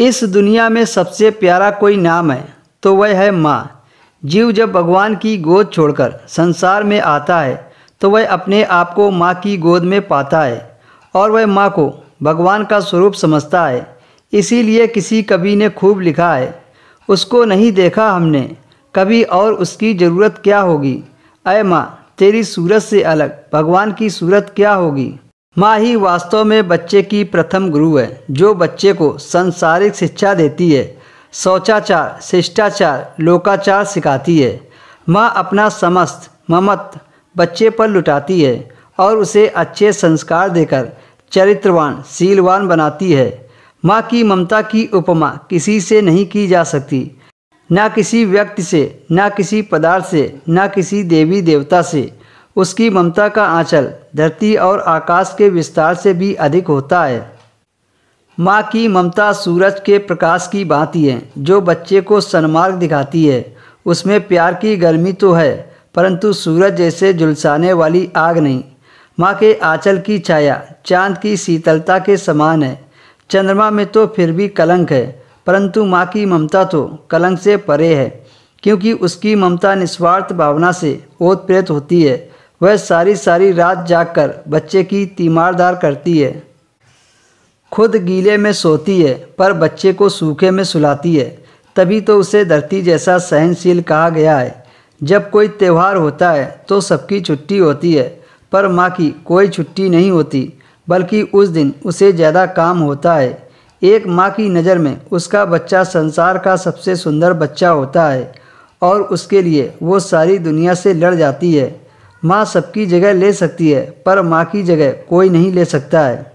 इस दुनिया में सबसे प्यारा कोई नाम है तो वह है माँ जीव जब भगवान की गोद छोड़कर संसार में आता है तो वह अपने आप को माँ की गोद में पाता है और वह माँ को भगवान का स्वरूप समझता है इसीलिए किसी कवि ने खूब लिखा है उसको नहीं देखा हमने कभी और उसकी ज़रूरत क्या होगी अय माँ तेरी सूरत से अलग भगवान की सूरत क्या होगी माँ ही वास्तव में बच्चे की प्रथम गुरु है जो बच्चे को संसारिक शिक्षा देती है शौचाचार शिष्टाचार लोकाचार सिखाती है माँ अपना समस्त ममत बच्चे पर लुटाती है और उसे अच्छे संस्कार देकर चरित्रवान शीलवान बनाती है माँ की ममता की उपमा किसी से नहीं की जा सकती ना किसी व्यक्ति से ना किसी पदार्थ से ना किसी देवी देवता से उसकी ममता का आंचल धरती और आकाश के विस्तार से भी अधिक होता है माँ की ममता सूरज के प्रकाश की भांति है जो बच्चे को सन्मार्ग दिखाती है उसमें प्यार की गर्मी तो है परंतु सूरज जैसे झुलसाने वाली आग नहीं माँ के आंचल की छाया चांद की शीतलता के समान है चंद्रमा में तो फिर भी कलंक है परंतु माँ की ममता तो कलंक से परे है क्योंकि उसकी ममता निस्वार्थ भावना से ओत प्रेत होती है वह सारी सारी रात जाकर बच्चे की तीमारदार करती है खुद गीले में सोती है पर बच्चे को सूखे में सुलाती है तभी तो उसे धरती जैसा सहनशील कहा गया है जब कोई त्यौहार होता है तो सबकी छुट्टी होती है पर माँ की कोई छुट्टी नहीं होती बल्कि उस दिन उसे ज़्यादा काम होता है एक माँ की नज़र में उसका बच्चा संसार का सबसे सुंदर बच्चा होता है और उसके लिए वो सारी दुनिया से लड़ जाती है माँ सबकी जगह ले सकती है पर माँ की जगह कोई नहीं ले सकता है